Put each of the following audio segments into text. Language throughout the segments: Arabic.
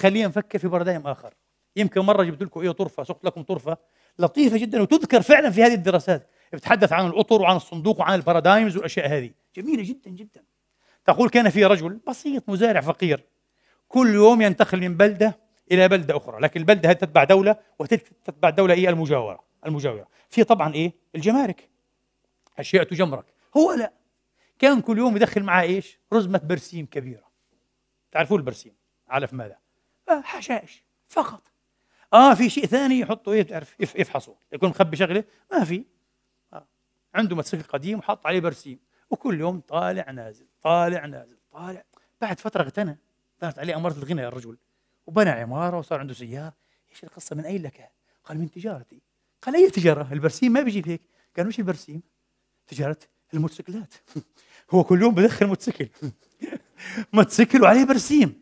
خلينا نفكر في بارادايم اخر يمكن مره جبت لكم ايه طرفه سقت لكم طرفه لطيفه جدا وتذكر فعلا في هذه الدراسات بتحدث عن الاطر وعن الصندوق وعن البارادايمز والاشياء هذه جميله جدا جدا تقول كان في رجل بسيط مزارع فقير كل يوم ينتقل من بلده الى بلده اخرى لكن البلده هذه تتبع دوله وتتبع دوله ايه المجاوره المجاوره في طبعا ايه الجمارك اشياء تجمرك هو لا كان كل يوم يدخل معاه ايش رزمه برسيم كبيره تعرفون البرسيم علف ماذا آه، حشائش فقط اه في شيء ثاني يحطه ايه تعرف يفحصه يكون مخبي شغله ما في آه. عنده موتوسيكل قديم وحط عليه برسيم وكل يوم طالع نازل طالع نازل طالع بعد فتره اغتنى صارت عليه اماره الغنى يا الرجل وبنى عماره وصار عنده سياره ايش القصه من اين لك قال من تجارتي قال اي تجاره البرسيم ما بيجي هيك قال وش البرسيم تجاره الموتوسيكلات هو كل يوم بدخل موتوسيكل موتوسيكل وعليه برسيم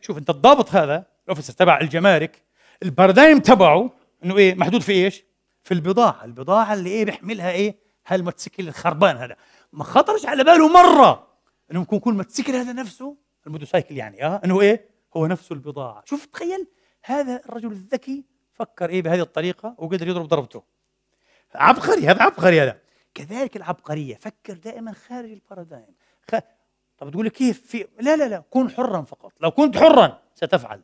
شوف انت الضابط هذا الاوفيسر تبع الجمارك البارادايم تبعه انه ايه محدود في ايش؟ في البضاعه، البضاعه اللي ايه بيحملها ايه؟ هالموتوسيكل الخربان هذا، ما خطرش على باله مره انه ممكن يكون الموتوسيكل هذا نفسه الموتوسيكل يعني اه انه ايه؟ هو نفسه البضاعه، شوف تخيل هذا الرجل الذكي فكر ايه بهذه الطريقه وقدر يضرب ضربته. عبقري هذا عبقري هذا. كذلك العبقريه فكر دائما خارج البارادايم، طب تقول لي كيف في لا لا لا كن حرا فقط لو كنت حرا ستفعل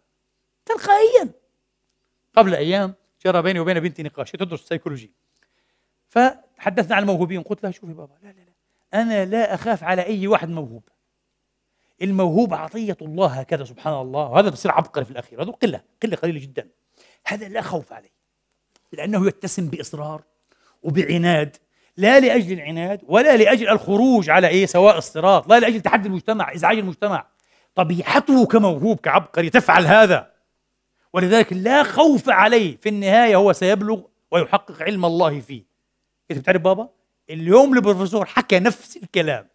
تلقائيا قبل ايام جرى بيني وبين بنتي نقاش تدرس سيكولوجي فتحدثنا عن الموهوبين قلت لها شوفي بابا لا لا لا انا لا اخاف على اي واحد موهوب الموهوب عطية الله هكذا سبحان الله وهذا بصير عبقري في الأخير هذا قلة قلة قليلة جدا هذا لا خوف عليه لأنه يتسم بإصرار وبعناد لا لاجل العناد ولا لاجل الخروج على ايه سواء الصراط لا لاجل تحدي المجتمع ازعاج المجتمع طبيعته كموهوب كعبقري تفعل هذا ولذلك لا خوف عليه في النهايه هو سيبلغ ويحقق علم الله فيه انت بتعرف بابا اليوم البروفيسور حكى نفس الكلام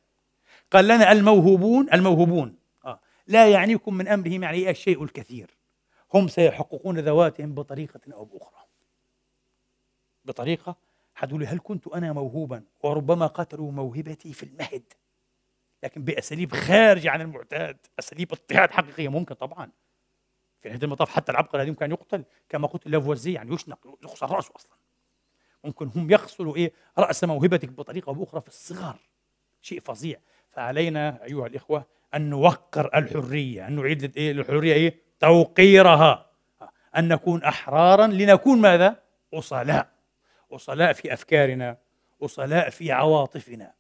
قال لنا الموهوبون الموهوبون آه لا يعنيكم من امرهم يعني الشيء الكثير هم سيحققون ذواتهم بطريقه او باخرى بطريقه هتقولي هل كنت أنا موهوبا وربما قتلوا موهبتي في المهد لكن بأساليب خارجة عن المعتاد أساليب اضطهاد حقيقية ممكن طبعا في نهاية المطاف حتى العبقري يمكن كان يقتل كما قلت لافوازي يعني يشنق يخسر رأسه أصلا ممكن هم يغسلوا إيه رأس موهبتك بطريقة أو بأخرى في الصغر شيء فظيع فعلينا أيها الإخوة أن نوقر الحرية أن نعيد للحرية إيه،, إيه توقيرها أن نكون أحرارا لنكون ماذا أصلاء وصلاء في أفكارنا وصلاء في عواطفنا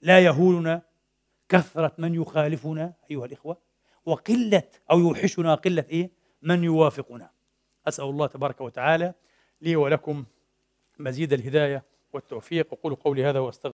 لا يهولنا كثرة من يخالفنا أيها الإخوة وقلة أو يوحشنا قلة إيه؟ من يوافقنا أسأل الله تبارك وتعالى لي ولكم مزيد الهداية والتوفيق أقول قولي هذا وأستغفر